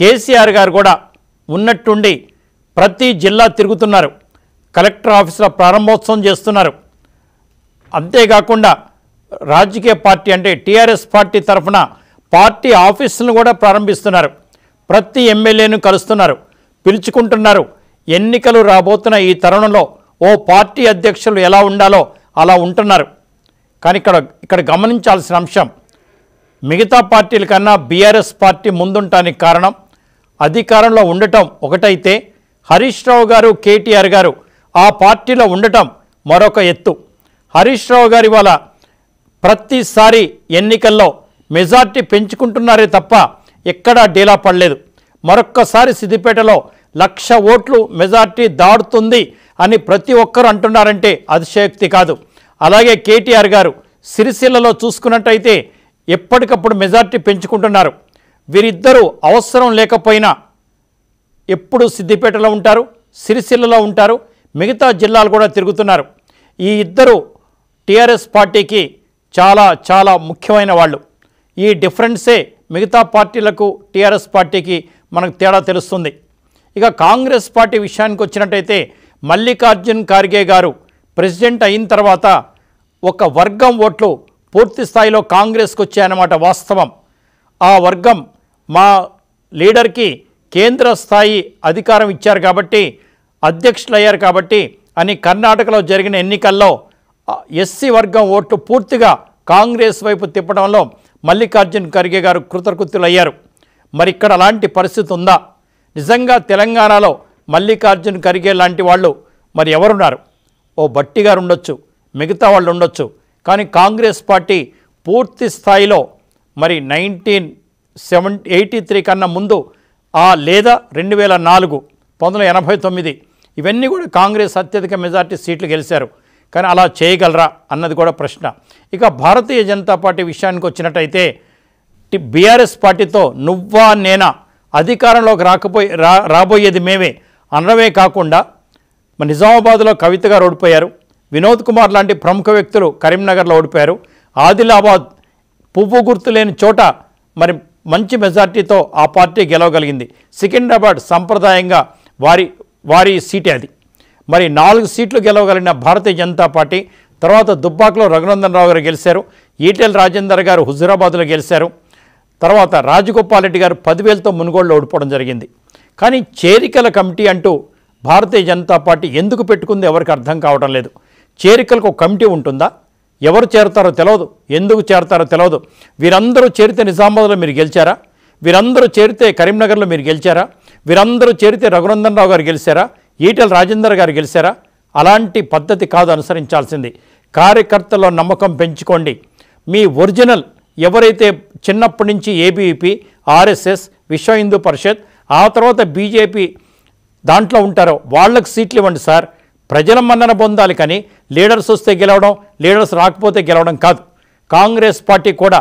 కేసీఆర్ గారు కూడా ఉన్నట్టుండి ప్రతి జిల్లా తిరుగుతున్నారు కలెక్టర్ ఆఫీసుల ప్రారంభోత్సవం చేస్తున్నారు అంతేకాకుండా రాజకీయ పార్టీ అంటే టీఆర్ఎస్ పార్టీ తరఫున పార్టీ ఆఫీసులను కూడా ప్రారంభిస్తున్నారు ప్రతి ఎమ్మెల్యేను కలుస్తున్నారు పిలుచుకుంటున్నారు ఎన్నికలు రాబోతున్న ఈ తరుణంలో ఓ పార్టీ అధ్యక్షులు ఎలా ఉండాలో అలా ఉంటున్నారు కానీ ఇక్కడ ఇక్కడ గమనించాల్సిన అంశం మిగతా పార్టీల కన్నా బీఆర్ఎస్ పార్టీ ముందుంటానికి కారణం అధికారంలో ఉండటం ఒకటైతే హరీష్ రావు గారు కేటీఆర్ గారు ఆ పార్టీలో ఉండటం మరొక ఎత్తు హరీష్ రావు గారి వల్ల ప్రతిసారి ఎన్నికల్లో మెజార్టీ పెంచుకుంటున్నారే తప్ప ఎక్కడా డీలా పడలేదు మరొక్కసారి సిద్దిపేటలో లక్ష ఓట్లు మెజార్టీ దాడుతుంది అని ప్రతి ఒక్కరు అంటున్నారంటే అతిశయోక్తి కాదు అలాగే కేటీఆర్ గారు సిరిసిల్లలో చూసుకున్నట్టయితే ఎప్పటికప్పుడు మెజార్టీ పెంచుకుంటున్నారు వీరిద్దరూ అవసరం లేకపోయినా ఎప్పుడు సిద్దిపేటలో ఉంటారు సిరిసిల్లలో ఉంటారు మిగతా జిల్లాలు కూడా తిరుగుతున్నారు ఈ ఇద్దరు టీఆర్ఎస్ పార్టీకి చాలా చాలా ముఖ్యమైన వాళ్ళు ఈ డిఫరెన్సే మిగతా పార్టీలకు టీఆర్ఎస్ పార్టీకి మనకు తేడా తెలుస్తుంది ఇక కాంగ్రెస్ పార్టీ విషయానికి వచ్చినట్టయితే మల్లికార్జున్ ఖార్గే గారు ప్రెసిడెంట్ అయిన తర్వాత ఒక వర్గం ఓట్లు పూర్తి స్థాయిలో కాంగ్రెస్కి వచ్చాయన్నమాట వాస్తవం ఆ వర్గం మా లీడర్కి కేంద్ర స్థాయి అధికారం ఇచ్చారు కాబట్టి అధ్యక్షులయ్యారు కాబట్టి అని కర్ణాటకలో జరిగిన ఎన్నికల్లో ఎస్సీ వర్గం ఓట్లు పూర్తిగా కాంగ్రెస్ వైపు తిప్పడంలో మల్లికార్జున్ ఖర్గే గారు అయ్యారు మరి ఇక్కడ అలాంటి పరిస్థితి ఉందా నిజంగా తెలంగాణలో మల్లికార్జున్ ఖర్గే లాంటి వాళ్ళు మరి ఎవరున్నారు ఓ బట్టి గారు ఉండొచ్చు మిగతా వాళ్ళు ఉండొచ్చు కానీ కాంగ్రెస్ పార్టీ పూర్తి స్థాయిలో మరి నైన్టీన్ సెవెంటీ ఎయిటీ త్రీ కన్నా ముందు ఆ లేదా రెండు వేల నాలుగు పంతొమ్మిది ఎనభై తొమ్మిది ఇవన్నీ కూడా కాంగ్రెస్ అత్యధిక మెజార్టీ సీట్లు గెలిచారు కానీ అలా చేయగలరా అన్నది కూడా ప్రశ్న ఇక భారతీయ జనతా పార్టీ విషయానికి వచ్చినట్టయితే బీఆర్ఎస్ పార్టీతో నువ్వా నేనా అధికారంలోకి రాకపోయి రా రాబోయేది మేమే అనడమే కాకుండా నిజామాబాద్లో కవితగా ఓడిపోయారు వినోద్ కుమార్ లాంటి ప్రముఖ వ్యక్తులు కరీంనగర్లో ఓడిపోయారు ఆదిలాబాద్ పువ్వు గుర్తు లేని చోట మరి మంచి మెజార్టీతో ఆ పార్టీ గెలవగలిగింది సికింద్రాబాద్ సంప్రదాయంగా వారి వారి సీటే అది మరి నాలుగు సీట్లు గెలవగలిగిన భారతీయ జనతా పార్టీ తర్వాత దుబ్బాకలో రఘునందన్ రావు గారు గెలిచారు ఈటెల్ రాజేందర్ గారు హుజురాబాద్లో గెలిచారు తర్వాత రాజగోపాల్ రెడ్డి గారు పదివేలతో మునుగోళ్ళు ఓడిపోవడం జరిగింది కానీ చేరికల కమిటీ అంటూ భారతీయ జనతా పార్టీ ఎందుకు పెట్టుకుంది ఎవరికి అర్థం కావడం లేదు చేరికలకు ఒక కమిటీ ఉంటుందా ఎవరు చేరుతారో తెలియదు ఎందుకు చేరతారో తెలియదు వీరందరూ చేరితే నిజామాబాద్లో మీరు గెలిచారా వీరందరూ చేరితే కరీంనగర్లో మీరు గెలిచారా వీరందరూ చేరితే రఘునందన్ రావు గారు గెలిచారా ఈటెల రాజేందర్ గారు గెలిచారా అలాంటి పద్ధతి కాదు అనుసరించాల్సింది కార్యకర్తల్లో నమ్మకం పెంచుకోండి మీ ఒరిజినల్ ఎవరైతే చిన్నప్పటి నుంచి ఏబీపీ ఆర్ఎస్ఎస్ విశ్వ హిందూ పరిషత్ ఆ తర్వాత బీజేపీ దాంట్లో ఉంటారో వాళ్ళకి సీట్లు ఇవ్వండి సార్ ప్రజల మన్నన పొందాలి కానీ లీడర్స్ వస్తే గెలవడం లీడర్స్ రాకపోతే గెలవడం కాదు కాంగ్రెస్ పార్టీ కూడా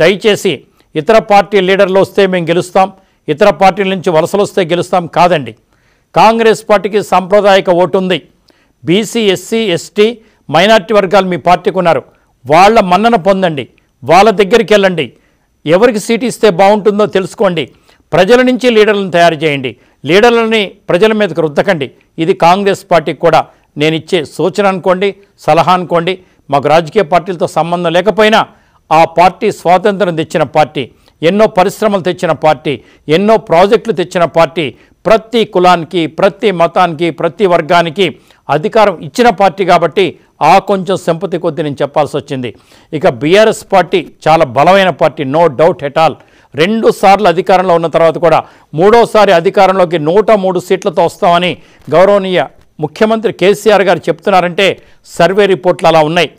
దయచేసి ఇతర పార్టీ లీడర్లు వస్తే మేము గెలుస్తాం ఇతర పార్టీల నుంచి వలసలు వస్తే గెలుస్తాం కాదండి కాంగ్రెస్ పార్టీకి సాంప్రదాయక ఓటు ఉంది బీసీ ఎస్సీ ఎస్టీ మైనార్టీ వర్గాలు మీ పార్టీకి ఉన్నారు వాళ్ళ మన్నన పొందండి వాళ్ళ దగ్గరికి వెళ్ళండి ఎవరికి సీట్ ఇస్తే బాగుంటుందో తెలుసుకోండి ప్రజల నుంచి లీడర్లను తయారు చేయండి లీడర్లని ప్రజల మీదకు రుద్దకండి ఇది కాంగ్రెస్ పార్టీకి కూడా నేను ఇచ్చే సూచన అనుకోండి సలహా అనుకోండి మాకు రాజకీయ పార్టీలతో సంబంధం లేకపోయినా ఆ పార్టీ స్వాతంత్రం తెచ్చిన పార్టీ ఎన్నో పరిశ్రమలు తెచ్చిన పార్టీ ఎన్నో ప్రాజెక్టులు తెచ్చిన పార్టీ ప్రతి కులానికి ప్రతి మతానికి ప్రతి వర్గానికి అధికారం ఇచ్చిన పార్టీ కాబట్టి ఆ కొంచెం సంపతి కొద్దీ నేను చెప్పాల్సి వచ్చింది ఇక బీఆర్ఎస్ పార్టీ చాలా బలమైన party no doubt at all రెండు సార్లు అధికారంలో ఉన్న తర్వాత కూడా మూడోసారి అధికారంలోకి నూట మూడు సీట్లతో వస్తామని గౌరవనీయ ముఖ్యమంత్రి కేసీఆర్ గారు చెప్తున్నారంటే సర్వే రిపోర్ట్లు అలా ఉన్నాయి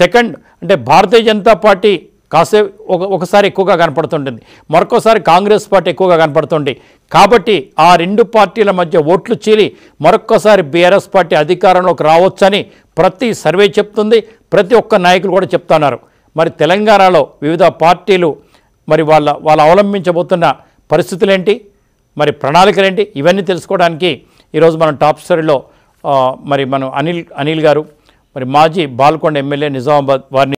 సెకండ్ అంటే భారతీయ జనతా పార్టీ కాసే ఒక ఒకసారి ఎక్కువగా కనపడుతుంటుంది మరొకసారి కాంగ్రెస్ పార్టీ ఎక్కువగా కనపడుతుంది కాబట్టి ఆ రెండు పార్టీల మధ్య ఓట్లు చీలి మరొకసారి బీఆర్ఎస్ పార్టీ అధికారంలోకి రావచ్చని ప్రతి సర్వే చెప్తుంది ప్రతి ఒక్క నాయకులు కూడా చెప్తున్నారు మరి తెలంగాణలో వివిధ పార్టీలు మరి వాళ్ళ వాళ్ళు అవలంబించబోతున్న పరిస్థితులేంటి మరి ప్రణాళికలేంటి ఇవన్నీ తెలుసుకోవడానికి ఈరోజు మనం టాప్ స్టోరీలో మరి మనం అనిల్ అనిల్ గారు మరి మాజీ బాల్కొండ ఎమ్మెల్యే నిజామాబాద్ వారిని